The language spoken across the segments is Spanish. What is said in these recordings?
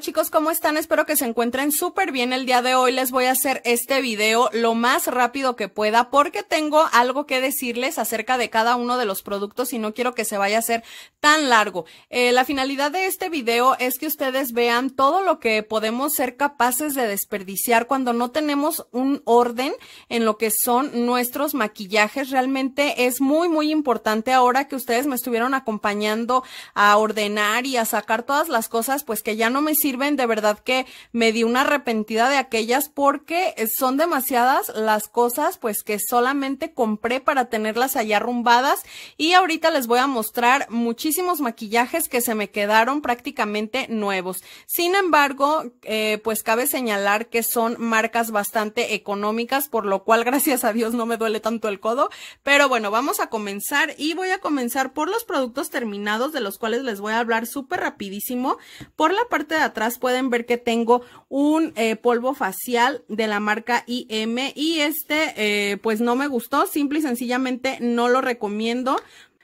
chicos, ¿cómo están? Espero que se encuentren súper bien el día de hoy. Les voy a hacer este video lo más rápido que pueda porque tengo algo que decirles acerca de cada uno de los productos y no quiero que se vaya a hacer tan largo. Eh, la finalidad de este video es que ustedes vean todo lo que podemos ser capaces de desperdiciar cuando no tenemos un orden en lo que son nuestros maquillajes. Realmente es muy, muy importante ahora que ustedes me estuvieron acompañando a ordenar y a sacar todas las cosas pues que ya no me sirven. De verdad que me di una arrepentida de aquellas porque son demasiadas las cosas pues que solamente compré para tenerlas allá arrumbadas. Y ahorita les voy a mostrar muchísimos maquillajes que se me quedaron prácticamente nuevos. Sin embargo, eh, pues cabe señalar que son marcas bastante económicas, por lo cual gracias a Dios no me duele tanto el codo. Pero bueno, vamos a comenzar y voy a comenzar por los productos terminados de los cuales les voy a hablar súper rapidísimo. Por la parte de atrás atrás pueden ver que tengo un eh, polvo facial de la marca IM y este eh, pues no me gustó, simple y sencillamente no lo recomiendo.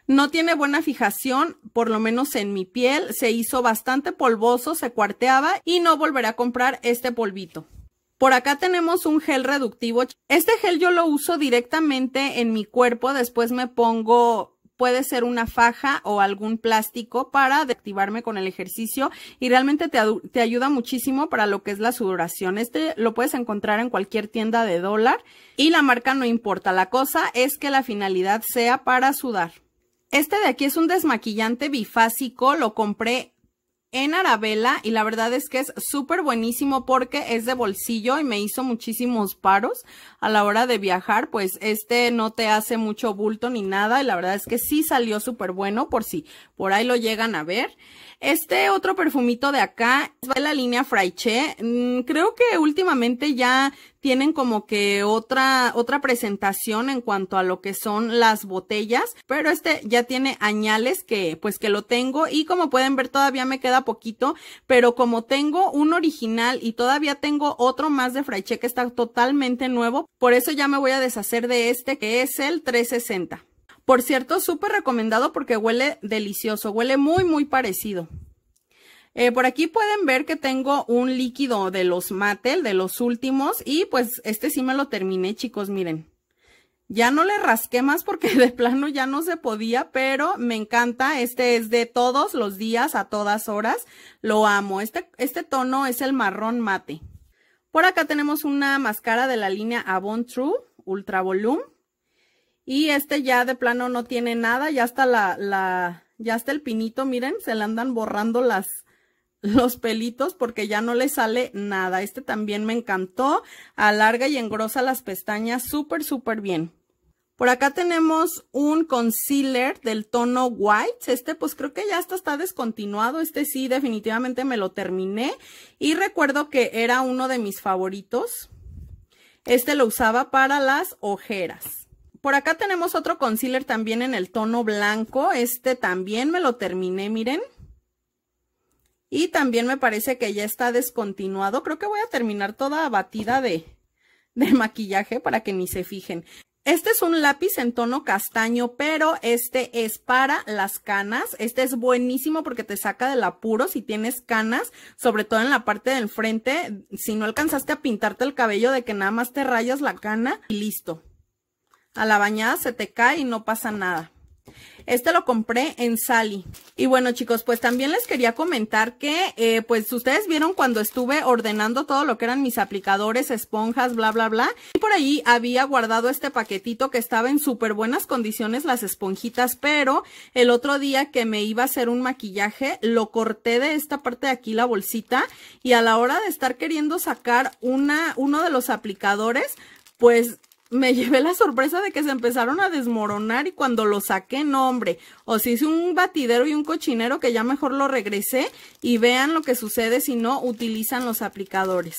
No tiene buena fijación, por lo menos en mi piel, se hizo bastante polvoso, se cuarteaba y no volveré a comprar este polvito. Por acá tenemos un gel reductivo. Este gel yo lo uso directamente en mi cuerpo, después me pongo puede ser una faja o algún plástico para activarme con el ejercicio y realmente te, te ayuda muchísimo para lo que es la sudoración. Este lo puedes encontrar en cualquier tienda de dólar y la marca no importa. La cosa es que la finalidad sea para sudar. Este de aquí es un desmaquillante bifásico, lo compré en Arabella y la verdad es que es súper buenísimo porque es de bolsillo y me hizo muchísimos paros a la hora de viajar, pues este no te hace mucho bulto ni nada y la verdad es que sí salió súper bueno por si por ahí lo llegan a ver. Este otro perfumito de acá es de la línea Fraiche. Mm, creo que últimamente ya tienen como que otra, otra presentación en cuanto a lo que son las botellas, pero este ya tiene añales que pues que lo tengo y como pueden ver todavía me queda poquito, pero como tengo un original y todavía tengo otro más de Fraiche que está totalmente nuevo, por eso ya me voy a deshacer de este que es el 360. Por cierto, súper recomendado porque huele delicioso, huele muy, muy parecido. Eh, por aquí pueden ver que tengo un líquido de los Mattel, de los últimos, y pues este sí me lo terminé, chicos, miren. Ya no le rasqué más porque de plano ya no se podía, pero me encanta. Este es de todos los días, a todas horas. Lo amo. Este, este tono es el marrón mate. Por acá tenemos una máscara de la línea Avon True Ultra Volume. Y este ya de plano no tiene nada, ya está la, ya está el pinito, miren, se le andan borrando las, los pelitos porque ya no le sale nada. Este también me encantó, alarga y engrosa las pestañas súper, súper bien. Por acá tenemos un concealer del tono white. Este pues creo que ya está descontinuado. Este sí, definitivamente me lo terminé. Y recuerdo que era uno de mis favoritos. Este lo usaba para las ojeras. Por acá tenemos otro concealer también en el tono blanco. Este también me lo terminé, miren. Y también me parece que ya está descontinuado. Creo que voy a terminar toda batida de, de maquillaje para que ni se fijen. Este es un lápiz en tono castaño, pero este es para las canas. Este es buenísimo porque te saca del apuro si tienes canas, sobre todo en la parte del frente. Si no alcanzaste a pintarte el cabello de que nada más te rayas la cana y listo a la bañada se te cae y no pasa nada. Este lo compré en Sally. Y bueno chicos, pues también les quería comentar que eh, pues ustedes vieron cuando estuve ordenando todo lo que eran mis aplicadores, esponjas, bla bla bla. Y por ahí había guardado este paquetito que estaba en súper buenas condiciones las esponjitas, pero el otro día que me iba a hacer un maquillaje lo corté de esta parte de aquí la bolsita y a la hora de estar queriendo sacar una, uno de los aplicadores pues me llevé la sorpresa de que se empezaron a desmoronar y cuando lo saqué, no hombre, si hice un batidero y un cochinero que ya mejor lo regresé y vean lo que sucede si no utilizan los aplicadores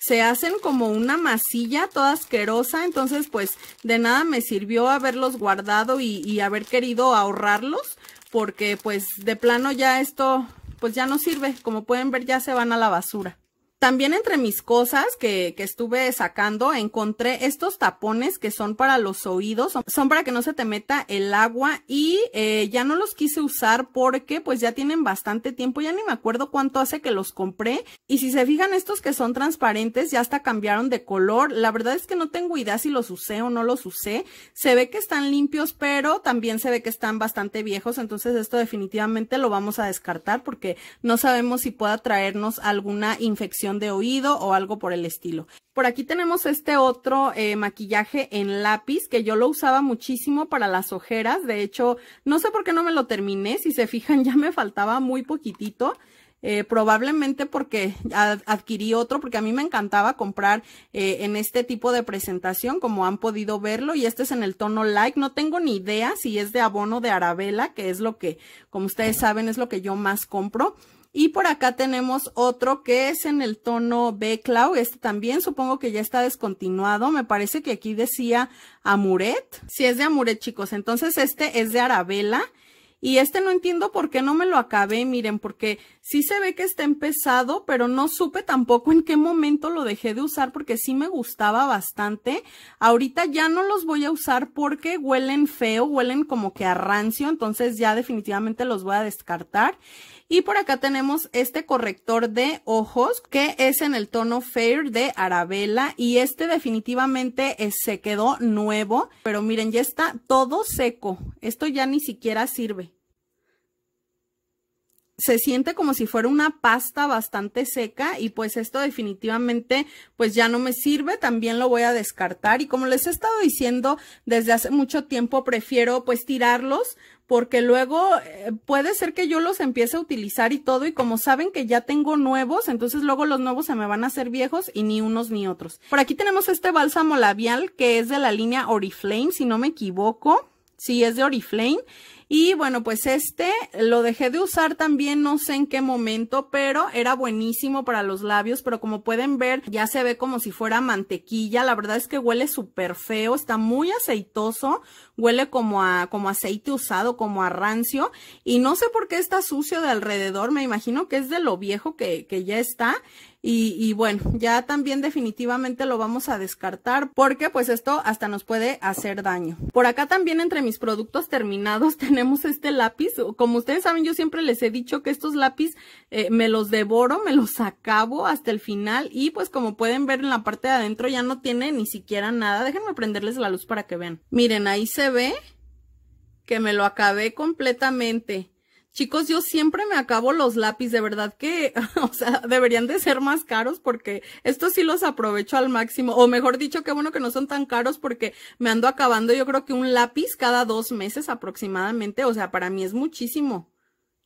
se hacen como una masilla toda asquerosa, entonces pues de nada me sirvió haberlos guardado y, haber querido ahorrarlos, porque pues de plano ya esto pues ya no sirve, como pueden ver ya se van a la basura. También entre mis cosas que, que, estuve sacando encontré estos tapones que son para los oídos, son, para que no se te meta el agua y eh, ya no los quise usar porque pues ya tienen bastante tiempo, ya ni me acuerdo cuánto hace que los compré y si se fijan estos que son transparentes ya hasta cambiaron de color, la verdad es que no tengo idea si los usé o no los usé, se ve que están limpios pero también se ve que están bastante viejos, entonces esto definitivamente lo vamos a descartar porque no sabemos si pueda traernos alguna infección de oído o algo por el estilo. Por aquí tenemos este otro eh, maquillaje en lápiz que yo lo usaba muchísimo para las ojeras. De hecho, no sé por qué no me lo terminé. Si se fijan, ya me faltaba muy poquitito. Eh, probablemente porque adquirí otro, porque a mí me encantaba comprar eh, en este tipo de presentación, como han podido verlo, y este es en el tono light no tengo ni idea si es de abono de Arabella, que es lo que, como ustedes saben, es lo que yo más compro. Y por acá tenemos otro que es en el tono Cloud. Este también supongo que ya está descontinuado. Me parece que aquí decía Amuret. Si sí, es de Amuret, chicos. Entonces este es de Arabella. Y este no entiendo por qué no me lo acabé, miren, porque sí se ve que está empezado, pero no supe tampoco en qué momento lo dejé de usar porque sí me gustaba bastante. Ahorita ya no los voy a usar porque huelen feo, huelen como que a rancio, entonces ya definitivamente los voy a descartar. Y por acá tenemos este corrector de ojos que es en el tono Fair de Arabella y este definitivamente eh, se quedó nuevo, pero miren, ya está todo seco. Esto ya ni siquiera sirve se siente como si fuera una pasta bastante seca y pues esto definitivamente pues ya no me sirve, también lo voy a descartar y como les he estado diciendo desde hace mucho tiempo prefiero pues tirarlos porque luego eh, puede ser que yo los empiece a utilizar y todo, y como saben que ya tengo nuevos, entonces luego los nuevos se me van a hacer viejos y ni unos ni otros. Por aquí tenemos este bálsamo labial que es de la línea Oriflame, si no me equivoco, sí es de Oriflame, y bueno, pues este lo dejé de usar también, no sé en qué momento, pero era buenísimo para los labios, pero como pueden ver, ya se ve como si fuera mantequilla. La verdad es que huele súper feo, está muy aceitoso, huele como a, como aceite usado, como a rancio. Y no sé por qué está sucio de alrededor, me imagino que es de lo viejo que, que ya está. Y, bueno, ya también definitivamente lo vamos a descartar porque pues esto hasta nos puede hacer daño. Por acá también entre mis productos terminados tenemos este lápiz. Como ustedes saben, yo siempre les he dicho que estos lápiz eh, me los devoro, me los acabo hasta el final y pues como pueden ver en la parte de adentro ya no tiene ni siquiera nada. Déjenme prenderles la luz para que vean. Miren, ahí se ve que me lo acabé completamente. Chicos, yo siempre me acabo los lápices, de verdad que, o sea, deberían de ser más caros porque estos sí los aprovecho al máximo. O mejor dicho, qué bueno que no son tan caros porque me ando acabando yo creo que un lápiz cada dos meses aproximadamente. O sea, para mí es muchísimo.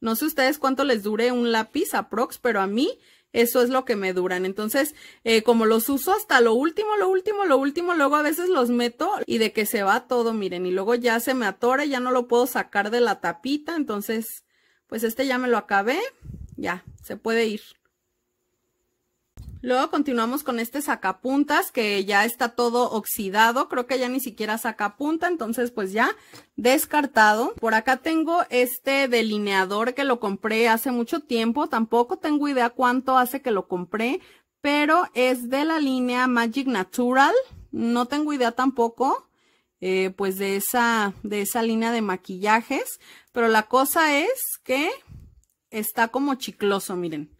No sé ustedes cuánto les dure un lápiz a Prox, pero a mí eso es lo que me duran. Entonces, eh, como los uso hasta lo último, lo último, lo último, luego a veces los meto y de que se va todo, miren, y luego ya se me atora, ya no lo puedo sacar de la tapita, entonces pues este ya me lo acabé. Ya, se puede ir. Luego continuamos con este sacapuntas que ya está todo oxidado, creo que ya ni siquiera saca punta, entonces pues ya descartado. Por acá tengo este delineador que lo compré hace mucho tiempo, tampoco tengo idea cuánto hace que lo compré, pero es de la línea Magic Natural, no tengo idea tampoco. Eh, pues de esa, de esa línea de maquillajes, pero la cosa es que está como chicloso, miren.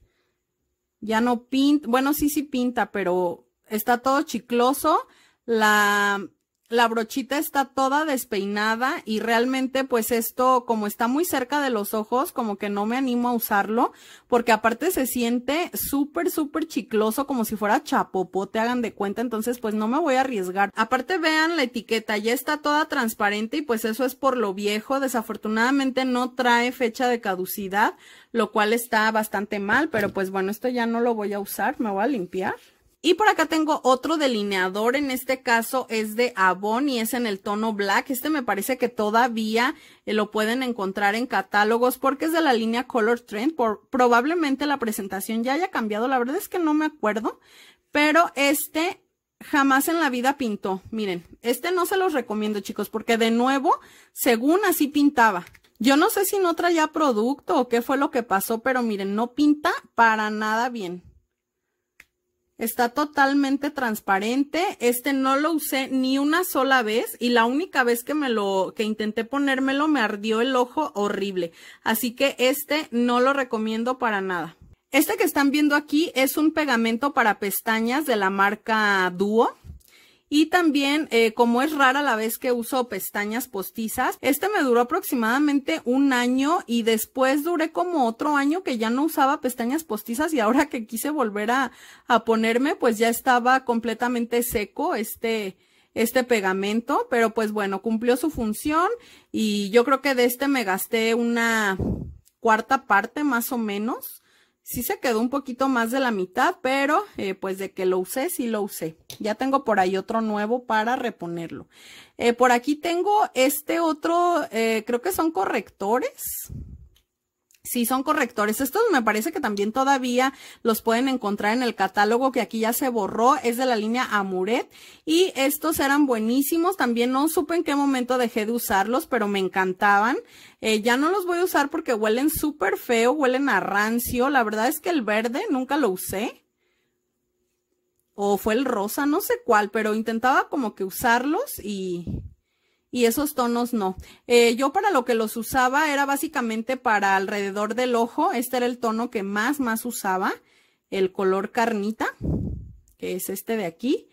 Ya no pinta, bueno, sí, sí pinta, pero está todo chicloso. La, la brochita está toda despeinada y realmente pues esto como está muy cerca de los ojos como que no me animo a usarlo porque aparte se siente súper súper chicloso como si fuera Te hagan de cuenta entonces pues no me voy a arriesgar aparte vean la etiqueta ya está toda transparente y pues eso es por lo viejo desafortunadamente no trae fecha de caducidad lo cual está bastante mal pero pues bueno esto ya no lo voy a usar me voy a limpiar y por acá tengo otro delineador, en este caso es de Avon y es en el tono black. Este me parece que todavía eh, lo pueden encontrar en catálogos porque es de la línea Color Trend. Por, probablemente la presentación ya haya cambiado, la verdad es que no me acuerdo. Pero este jamás en la vida pintó. Miren, este no se los recomiendo chicos porque de nuevo, según así pintaba. Yo no sé si no traía producto o qué fue lo que pasó, pero miren, no pinta para nada bien. Está totalmente transparente. Este no lo usé ni una sola vez y la única vez que me lo que intenté ponérmelo me ardió el ojo horrible. Así que este no lo recomiendo para nada. Este que están viendo aquí es un pegamento para pestañas de la marca Duo. Y también, eh, como es rara la vez que uso pestañas postizas, este me duró aproximadamente un año y después duré como otro año que ya no usaba pestañas postizas y ahora que quise volver a, a ponerme, pues ya estaba completamente seco este, este pegamento, pero pues bueno, cumplió su función y yo creo que de este me gasté una cuarta parte más o menos. Sí se quedó un poquito más de la mitad, pero eh, pues de que lo usé, sí lo usé. Ya tengo por ahí otro nuevo para reponerlo. Eh, por aquí tengo este otro, eh, creo que son correctores sí, son correctores. Estos me parece que también todavía los pueden encontrar en el catálogo que aquí ya se borró, es de la línea Amuret y estos eran buenísimos, también no supe en qué momento dejé de usarlos, pero me encantaban. Eh, ya no los voy a usar porque huelen súper feo, huelen a rancio, la verdad es que el verde nunca lo usé. O fue el rosa, no sé cuál, pero intentaba como que usarlos y y esos tonos no. Eh, yo para lo que los usaba era básicamente para alrededor del ojo, este era el tono que más más usaba, el color carnita, que es este de aquí,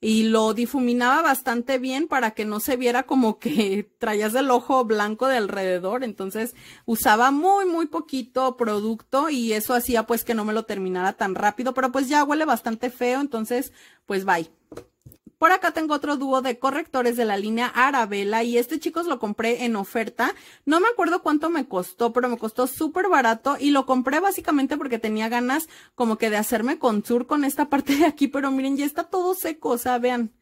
y lo difuminaba bastante bien para que no se viera como que traías el ojo blanco de alrededor, entonces usaba muy muy poquito producto y eso hacía pues que no me lo terminara tan rápido, pero pues ya huele bastante feo, entonces pues bye. Por acá tengo otro dúo de correctores de la línea Arabella y este chicos lo compré en oferta. No me acuerdo cuánto me costó, pero me costó súper barato y lo compré básicamente porque tenía ganas como que de hacerme con sur con esta parte de aquí, pero miren, ya está todo seco, o sea, vean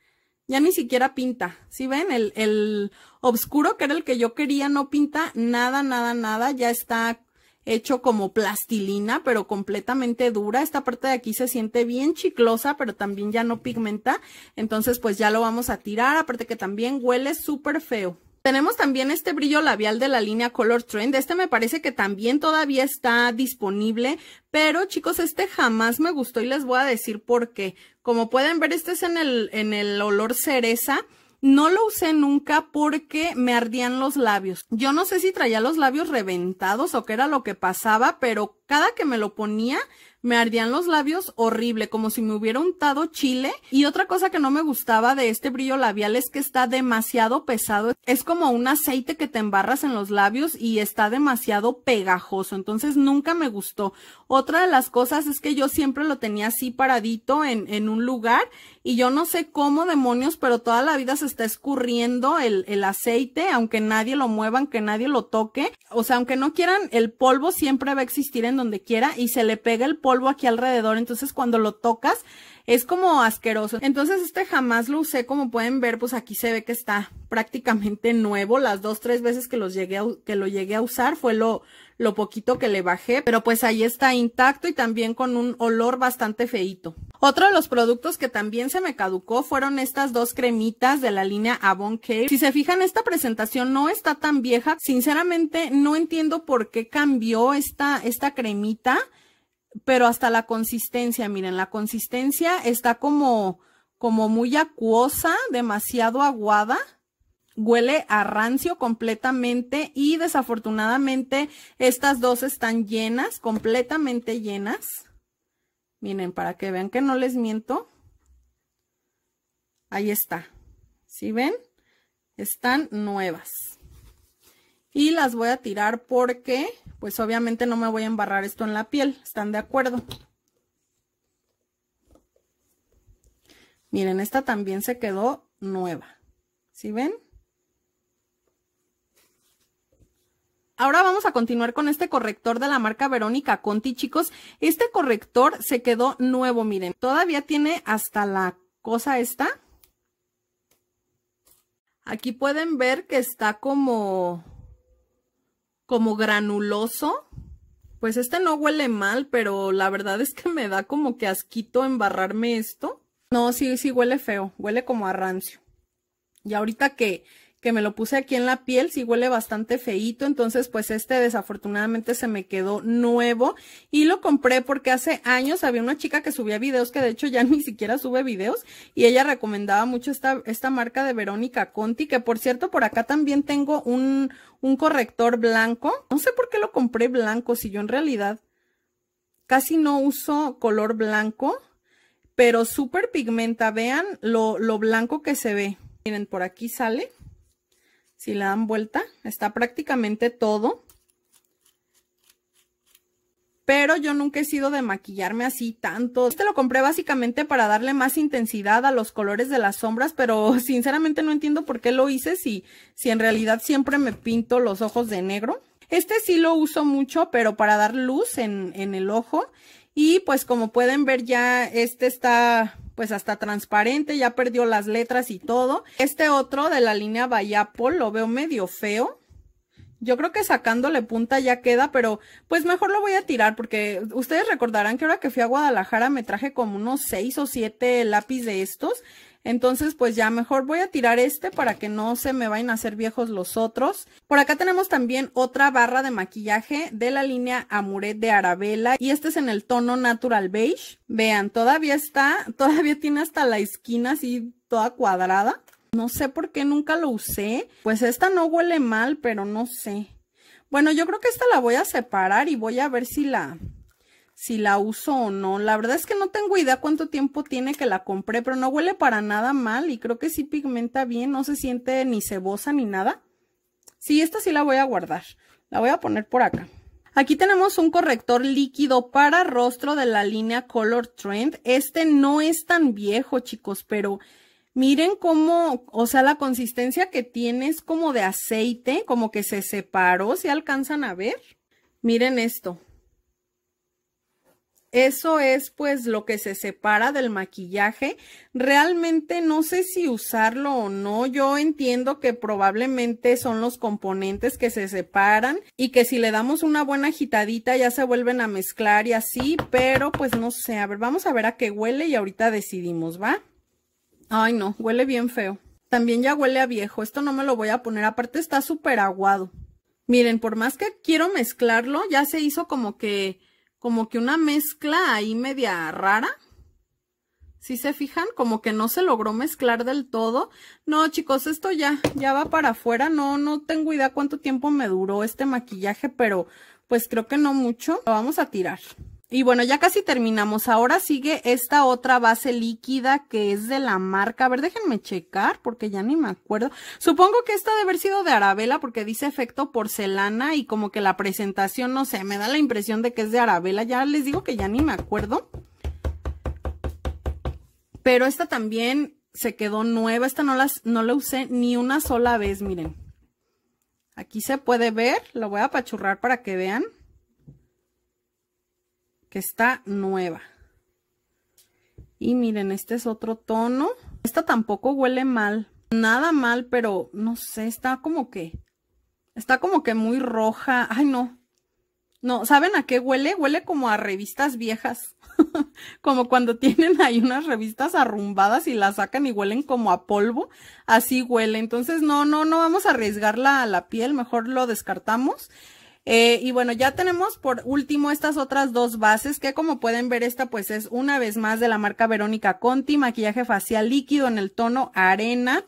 ya ni siquiera pinta. si ven? El, el, oscuro, que era el que yo quería, no pinta nada, nada, nada. Ya está hecho como plastilina, pero completamente dura. Esta parte de aquí se siente bien chiclosa, pero también ya no pigmenta. Entonces, pues ya lo vamos a tirar, aparte que también huele súper feo. Tenemos también este brillo labial de la línea Color Trend. Este me parece que también todavía está disponible, pero chicos, este jamás me gustó y les voy a decir por qué. Como pueden ver, este es en el, en el olor cereza. No lo usé nunca porque me ardían los labios. Yo no sé si traía los labios reventados o qué era lo que pasaba, pero cada que me lo ponía me ardían los labios horrible, como si me hubiera untado chile. Y otra cosa que no me gustaba de este brillo labial es que está demasiado pesado. Es como un aceite que te embarras en los labios y está demasiado pegajoso. Entonces nunca me gustó. Otra de las cosas es que yo siempre lo tenía así paradito en, un lugar y yo no sé cómo demonios, pero toda la vida se está escurriendo el, el aceite, aunque nadie lo mueva, aunque nadie lo toque. O sea, aunque no quieran, el polvo siempre va a existir en donde quiera y se le pega el polvo aquí alrededor. Entonces cuando lo tocas, es como asqueroso. Entonces este jamás lo usé, como pueden ver, pues aquí se ve que está prácticamente nuevo. Las dos, tres veces que, los llegué que lo llegué a usar fue lo, lo poquito que le bajé, pero pues ahí está intacto y también con un olor bastante feito. Otro de los productos que también se me caducó fueron estas dos cremitas de la línea Avon Care. Si se fijan, esta presentación no está tan vieja. Sinceramente, no entiendo por qué cambió esta, esta cremita pero hasta la consistencia, miren, la consistencia está como, como muy acuosa, demasiado aguada. Huele a rancio completamente y desafortunadamente estas dos están llenas, completamente llenas. Miren, para que vean que no les miento. Ahí está. ¿Sí ven? Están nuevas y las voy a tirar porque pues obviamente no me voy a embarrar esto en la piel, ¿están de acuerdo? Miren, esta también se quedó nueva, ¿sí ven? Ahora vamos a continuar con este corrector de la marca Verónica Conti, chicos. Este corrector se quedó nuevo, miren. Todavía tiene hasta la cosa esta. Aquí pueden ver que está como como granuloso. Pues este no huele mal, pero la verdad es que me da como que asquito embarrarme esto. No, sí, sí huele feo, huele como a rancio. Y ahorita que que me lo puse aquí en la piel, sí huele bastante feíto, entonces pues este desafortunadamente se me quedó nuevo y lo compré porque hace años había una chica que subía videos, que de hecho ya ni siquiera sube videos y ella recomendaba mucho esta, esta marca de Verónica Conti, que por cierto por acá también tengo un, un corrector blanco, no sé por qué lo compré blanco si yo en realidad casi no uso color blanco, pero súper pigmenta, vean lo, lo blanco que se ve. Miren, por aquí sale. Si la dan vuelta, está prácticamente todo. Pero yo nunca he sido de maquillarme así tanto. Este lo compré básicamente para darle más intensidad a los colores de las sombras, pero sinceramente no entiendo por qué lo hice si, si en realidad siempre me pinto los ojos de negro. Este sí lo uso mucho, pero para dar luz en el ojo. Y pues como pueden ver ya este está pues hasta transparente, ya perdió las letras y todo. Este otro de la línea Bayapol lo veo medio feo. Yo creo que sacándole punta ya queda, pero pues mejor lo voy a tirar porque ustedes recordarán que ahora que fui a Guadalajara me traje como unos seis o siete lápices de estos entonces, pues ya mejor voy a tirar este para que no se me vayan a hacer viejos los otros. Por acá tenemos también otra barra de maquillaje de la línea Amuret de Arabella y este es en el tono Natural Beige. Vean, todavía está, todavía tiene hasta la esquina así toda cuadrada. No sé por qué nunca lo usé. Pues esta no huele mal, pero no sé. Bueno, yo creo que esta la voy a separar y voy a ver si la, si la uso o no. La verdad es que no tengo idea cuánto tiempo tiene que la compré, pero no huele para nada mal y creo que sí pigmenta bien, no se siente ni cebosa ni nada. Sí, esta sí la voy a guardar. La voy a poner por acá. Aquí tenemos un corrector líquido para rostro de la línea Color Trend. Este no es tan viejo, chicos, pero miren cómo, o sea, la consistencia que tiene es como de aceite, como que se separó, si alcanzan a ver. Miren esto, eso es pues lo que se separa del maquillaje. Realmente no sé si usarlo o no. Yo entiendo que probablemente son los componentes que se separan y que si le damos una buena agitadita ya se vuelven a mezclar y así, pero pues no sé. A ver, vamos a ver a qué huele y ahorita decidimos, ¿va? Ay no, huele bien feo. También ya huele a viejo. Esto no me lo voy a poner. Aparte está súper aguado. Miren, por más que quiero mezclarlo, ya se hizo como que como que una mezcla ahí media rara. Si se fijan, como que no se logró mezclar del todo. No, chicos, esto ya, ya va para afuera. No, no tengo idea cuánto tiempo me duró este maquillaje, pero pues creo que no mucho. Lo vamos a tirar. Y bueno, ya casi terminamos. Ahora sigue esta otra base líquida que es de la marca. A ver, déjenme checar porque ya ni me acuerdo. Supongo que esta debe haber sido de Arabela porque dice efecto porcelana y como que la presentación, no sé, me da la impresión de que es de Arabela Ya les digo que ya ni me acuerdo. Pero esta también se quedó nueva. Esta no, no la usé ni una sola vez, miren. Aquí se puede ver. Lo voy a apachurrar para que vean que está nueva. Y miren, este es otro tono. Esta tampoco huele mal. Nada mal, pero no sé, está como que... Está como que muy roja. Ay, no. No, ¿saben a qué huele? Huele como a revistas viejas. como cuando tienen ahí unas revistas arrumbadas y las sacan y huelen como a polvo. Así huele. Entonces, no, no, no vamos a arriesgarla a la piel. Mejor lo descartamos. Eh, y bueno, ya tenemos por último estas otras dos bases que como pueden ver esta pues es una vez más de la marca Verónica Conti, maquillaje facial líquido en el tono arena.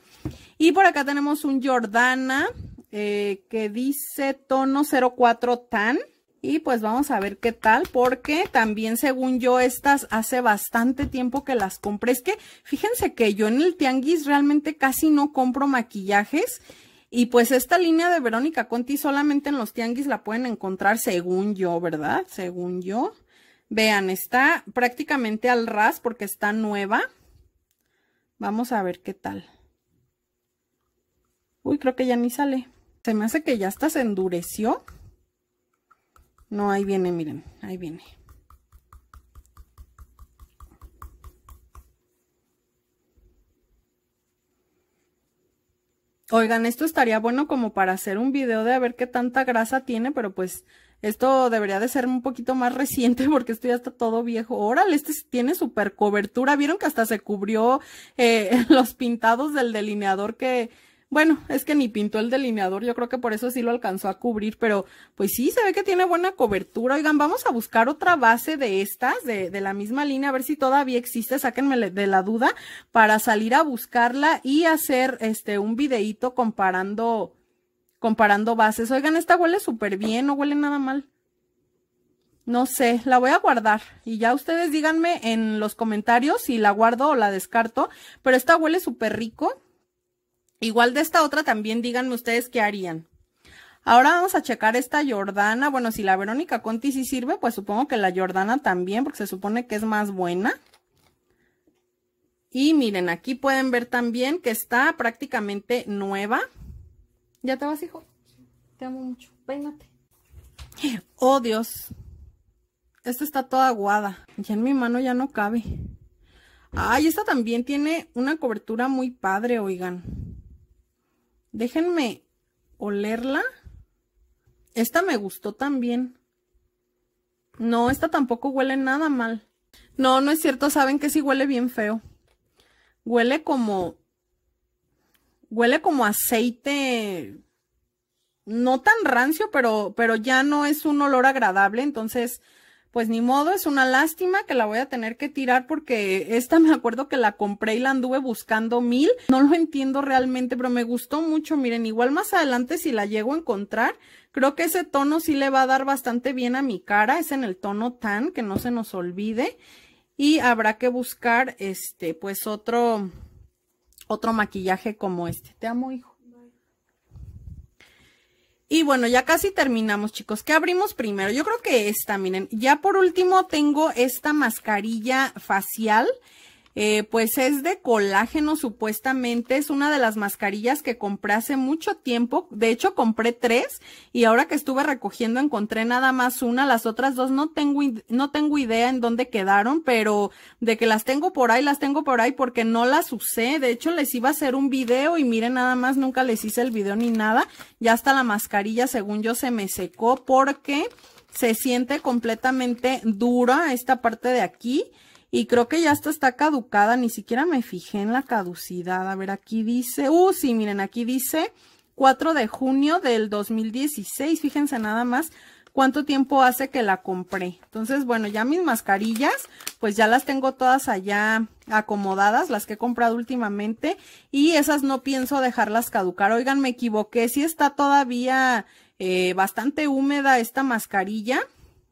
Y por acá tenemos un Jordana eh, que dice tono 04 tan. Y pues vamos a ver qué tal, porque también según yo estas hace bastante tiempo que las compré. Es que fíjense que yo en el tianguis realmente casi no compro maquillajes. Y pues esta línea de Verónica Conti solamente en los tianguis la pueden encontrar según yo, ¿verdad? Según yo. Vean, está prácticamente al ras porque está nueva. Vamos a ver qué tal. Uy, creo que ya ni sale. Se me hace que ya hasta se endureció. No, ahí viene, miren, ahí viene. Oigan, esto estaría bueno como para hacer un video de a ver qué tanta grasa tiene, pero pues esto debería de ser un poquito más reciente porque esto ya está todo viejo. Órale, este tiene super cobertura. Vieron que hasta se cubrió eh, los pintados del delineador que, bueno, es que ni pintó el delineador, yo creo que por eso sí lo alcanzó a cubrir, pero pues sí, se ve que tiene buena cobertura. Oigan, vamos a buscar otra base de estas, de, de la misma línea, a ver si todavía existe, sáquenme de la duda, para salir a buscarla y hacer este un videíto comparando, comparando bases. Oigan, esta huele súper bien, no huele nada mal. No sé, la voy a guardar y ya ustedes díganme en los comentarios si la guardo o la descarto, pero esta huele súper rico Igual de esta otra también díganme ustedes qué harían. Ahora vamos a checar esta Jordana. Bueno, si la Verónica Conti sí sirve, pues supongo que la Jordana también, porque se supone que es más buena. Y miren, aquí pueden ver también que está prácticamente nueva. ¿Ya te vas, hijo? Te amo mucho. Peínate. Oh, Dios. Esta está toda aguada. Ya en mi mano ya no cabe. Ay, esta también tiene una cobertura muy padre, oigan. Déjenme olerla. Esta me gustó también. No, esta tampoco huele nada mal. No, no es cierto, saben que sí huele bien feo. Huele como... Huele como aceite... No tan rancio, pero, pero ya no es un olor agradable, entonces pues ni modo, es una lástima que la voy a tener que tirar porque esta me acuerdo que la compré y la anduve buscando mil. No lo entiendo realmente, pero me gustó mucho. Miren, igual más adelante si la llego a encontrar, creo que ese tono sí le va a dar bastante bien a mi cara. Es en el tono tan, que no se nos olvide. Y habrá que buscar, este, pues otro, otro maquillaje como este. Te amo, hijo. Y bueno, ya casi terminamos, chicos. ¿Qué abrimos primero? Yo creo que esta, miren. Ya por último tengo esta mascarilla facial. Eh, pues es de colágeno supuestamente, es una de las mascarillas que compré hace mucho tiempo, de hecho compré tres y ahora que estuve recogiendo encontré nada más una, las otras dos no tengo, no tengo idea en dónde quedaron, pero de que las tengo por ahí, las tengo por ahí porque no las usé, de hecho les iba a hacer un video y miren nada más, nunca les hice el video ni nada, ya hasta la mascarilla según yo se me secó porque se siente completamente dura esta parte de aquí y creo que ya está caducada, ni siquiera me fijé en la caducidad. A ver, aquí dice, uh, sí, miren, aquí dice 4 de junio del 2016. Fíjense nada más cuánto tiempo hace que la compré. Entonces, bueno, ya mis mascarillas, pues ya las tengo todas allá acomodadas, las que he comprado últimamente. Y esas no pienso dejarlas caducar. Oigan, me equivoqué, si sí está todavía eh, bastante húmeda esta mascarilla.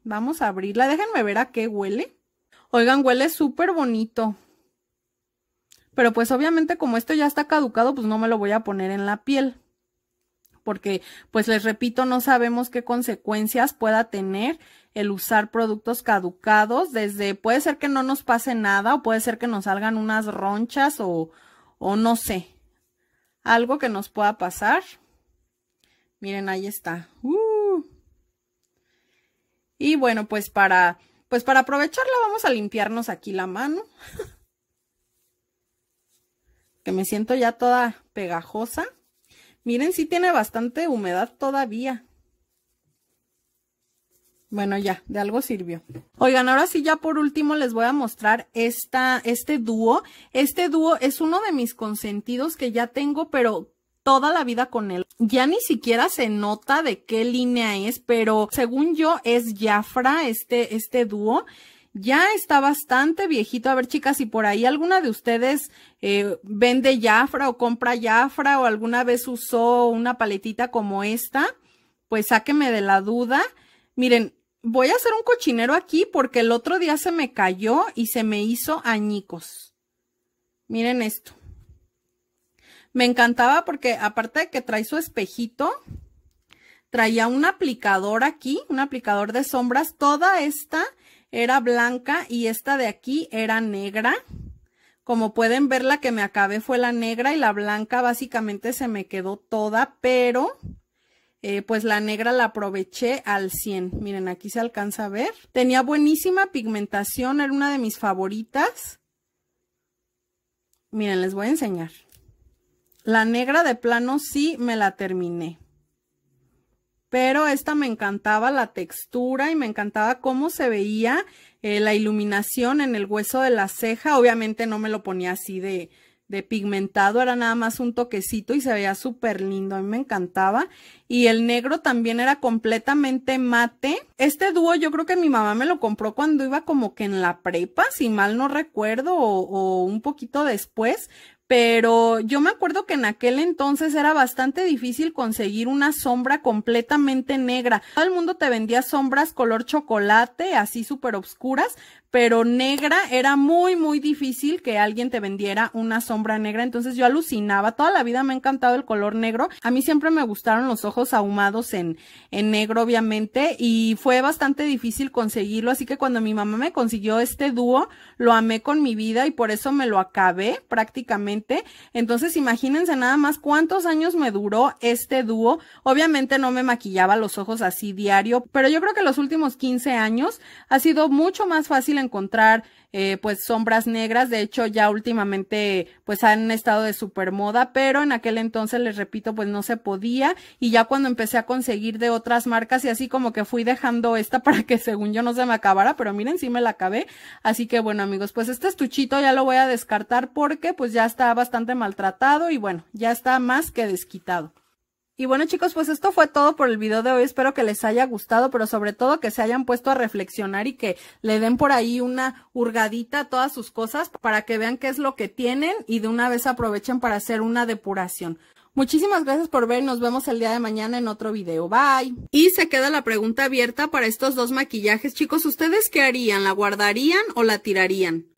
Vamos a abrirla, déjenme ver a qué huele. Oigan, huele súper bonito. Pero pues obviamente como esto ya está caducado, pues no me lo voy a poner en la piel. Porque, pues les repito, no sabemos qué consecuencias pueda tener el usar productos caducados. Desde puede ser que no nos pase nada o puede ser que nos salgan unas ronchas o, o no sé. Algo que nos pueda pasar. Miren, ahí está. Uh. Y bueno, pues para pues para aprovecharla vamos a limpiarnos aquí la mano. que me siento ya toda pegajosa. Miren, sí tiene bastante humedad todavía. Bueno, ya, de algo sirvió. Oigan, ahora sí ya por último les voy a mostrar este dúo. Este dúo es uno de mis consentidos que ya tengo, pero toda la vida con él ya ni siquiera se nota de qué línea es, pero según yo es Jafra, este, este dúo. Ya está bastante viejito. A ver, chicas, si por ahí alguna de ustedes eh, vende Jafra o compra Jafra o alguna vez usó una paletita como esta, pues sáqueme de la duda. Miren, voy a hacer un cochinero aquí porque el otro día se me cayó y se me hizo añicos. Miren esto. Me encantaba porque aparte de que trae su espejito, traía un aplicador aquí, un aplicador de sombras. Toda esta era blanca y esta de aquí era negra. Como pueden ver, la que me acabé fue la negra y la blanca básicamente se me quedó toda, pero eh, pues la negra la aproveché al 100. Miren, aquí se alcanza a ver. Tenía buenísima pigmentación, era una de mis favoritas. Miren, les voy a enseñar. La negra de plano sí me la terminé. Pero esta me encantaba la textura y me encantaba cómo se veía eh, la iluminación en el hueso de la ceja. Obviamente no me lo ponía así de, de pigmentado, era nada más un toquecito y se veía súper lindo, a mí me encantaba. Y el negro también era completamente mate. Este dúo yo creo que mi mamá me lo compró cuando iba como que en la prepa, si mal no recuerdo, o un poquito después, pero yo me acuerdo que en aquel entonces era bastante difícil conseguir una sombra completamente negra. Todo el mundo te vendía sombras color chocolate, así súper obscuras, pero negra era muy, muy difícil que alguien te vendiera una sombra negra. Entonces yo alucinaba. Toda la vida me ha encantado el color negro. A mí siempre me gustaron los ojos ahumados en, en negro, obviamente, y fue bastante difícil conseguirlo. Así que cuando mi mamá me consiguió este dúo, lo amé con mi vida y por eso me lo acabé prácticamente. Entonces imagínense nada más cuántos años me duró este dúo. Obviamente no me maquillaba los ojos así diario, pero yo creo que los últimos 15 años ha sido mucho más fácil encontrar eh, pues sombras negras, de hecho ya últimamente pues han estado de super moda, pero en aquel entonces les repito pues no se podía y ya cuando empecé a conseguir de otras marcas y así como que fui dejando esta para que según yo no se me acabara, pero miren si me la acabé, así que bueno amigos pues este estuchito ya lo voy a descartar porque pues ya está bastante maltratado y bueno ya está más que desquitado. Y bueno chicos, pues esto fue todo por el video de hoy, espero que les haya gustado, pero sobre todo que se hayan puesto a reflexionar y que le den por ahí una hurgadita a todas sus cosas para que vean qué es lo que tienen y de una vez aprovechen para hacer una depuración. Muchísimas gracias por ver, nos vemos el día de mañana en otro video, bye. Y se queda la pregunta abierta para estos dos maquillajes, chicos, ¿ustedes qué harían? ¿La guardarían o la tirarían?